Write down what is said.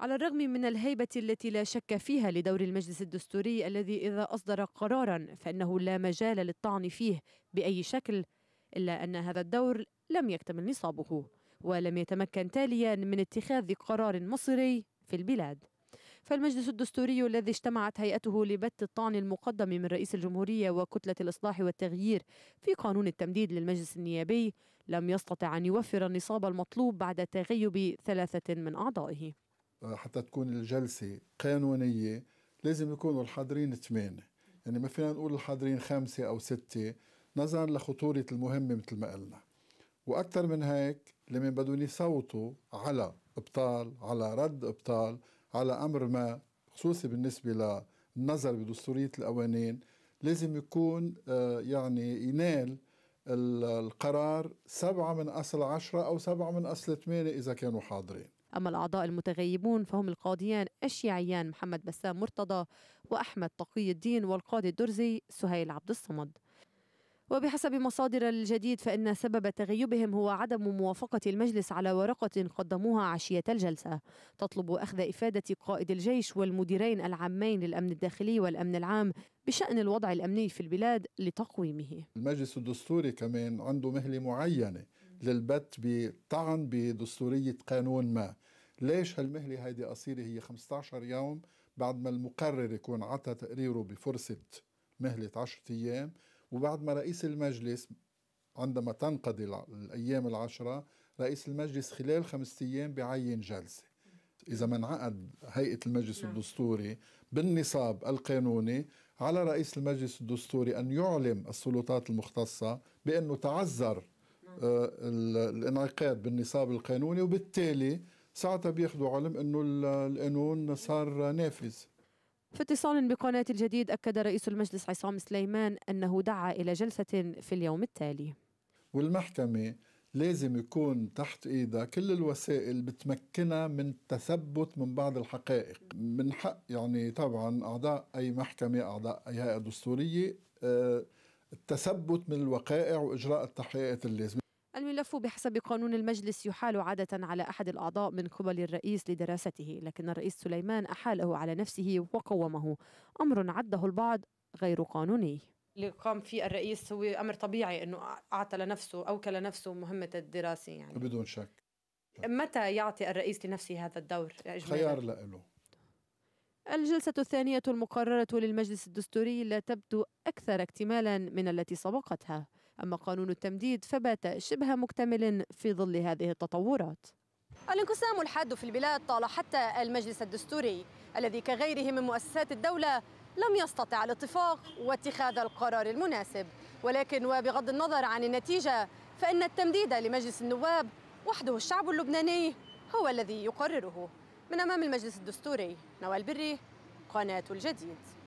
على الرغم من الهيبة التي لا شك فيها لدور المجلس الدستوري الذي إذا أصدر قرارا فإنه لا مجال للطعن فيه بأي شكل إلا أن هذا الدور لم يكتمل نصابه ولم يتمكن تاليا من اتخاذ قرار مصيري في البلاد فالمجلس الدستوري الذي اجتمعت هيئته لبت الطعن المقدم من رئيس الجمهورية وكتلة الإصلاح والتغيير في قانون التمديد للمجلس النيابي لم يستطع أن يوفر النصاب المطلوب بعد تغيب ثلاثة من أعضائه حتى تكون الجلسة قانونية لازم يكونوا الحاضرين ثمانية يعني ما فينا نقول الحاضرين خمسة أو ستة نظرا لخطورة المهمة مثل ما قلنا وأكثر من هيك لما بدهم يصوتوا على إبطال على رد إبطال على أمر ما خصوصي بالنسبة للنظر بدستورية القوانين لازم يكون آه، يعني ينال القرار سبعة من أصل عشرة أو سبعة من أصل ثمانية إذا كانوا حاضرين أما الأعضاء المتغيبون فهم القاضيان الشيعيان محمد بسام مرتضى وأحمد تقي الدين والقاضي الدرزي سهيل عبد الصمد وبحسب مصادر الجديد فإن سبب تغيبهم هو عدم موافقة المجلس على ورقة قدموها عشية الجلسة تطلب أخذ إفادة قائد الجيش والمديرين العامين للأمن الداخلي والأمن العام بشأن الوضع الأمني في البلاد لتقويمه المجلس الدستوري كمان عنده مهلة معينة للبت بطعن بدستورية قانون ما ليش هالمهلة هيدي قصيرة هي 15 يوم بعد ما المقرر يكون عطى تقريره بفرصة مهلة 10 أيام وبعد ما رئيس المجلس عندما تنقضي الأيام العشرة رئيس المجلس خلال خمسة أيام بعين جلسة إذا ما انعقد هيئة المجلس نعم. الدستوري بالنصاب القانوني على رئيس المجلس الدستوري أن يعلم السلطات المختصة بأنه تعذر نعم. آه، الانعقاد بالنصاب القانوني وبالتالي ساعتها بياخذوا علم انه القانون صار نافذ في اتصال بقناة الجديد أكد رئيس المجلس عصام سليمان أنه دعا إلى جلسة في اليوم التالي والمحكمة لازم يكون تحت ايدها كل الوسائل بتمكنها من التثبت من بعض الحقائق من حق يعني طبعا اعضاء اي محكمه اعضاء اي هيئه دستوريه آه، التثبت من الوقائع واجراء التحقيقات اللازمه الملف بحسب قانون المجلس يحال عادة على أحد الأعضاء من قبل الرئيس لدراسته لكن الرئيس سليمان أحاله على نفسه وقومه أمر عده البعض غير قانوني اللي قام فيه الرئيس هو أمر طبيعي أنه أعطى لنفسه أوكل نفسه مهمة الدراسة يعني بدون شك متى يعطي الرئيس لنفسه هذا الدور خيار له الجلسة الثانية المقررة للمجلس الدستوري لا تبدو أكثر اكتمالا من التي سبقتها أما قانون التمديد فبات شبه مكتمل في ظل هذه التطورات الانقسام الحاد في البلاد طال حتى المجلس الدستوري الذي كغيره من مؤسسات الدولة لم يستطع الاتفاق واتخاذ القرار المناسب ولكن وبغض النظر عن النتيجة فإن التمديد لمجلس النواب وحده الشعب اللبناني هو الذي يقرره من أمام المجلس الدستوري نوال بري قناة الجديد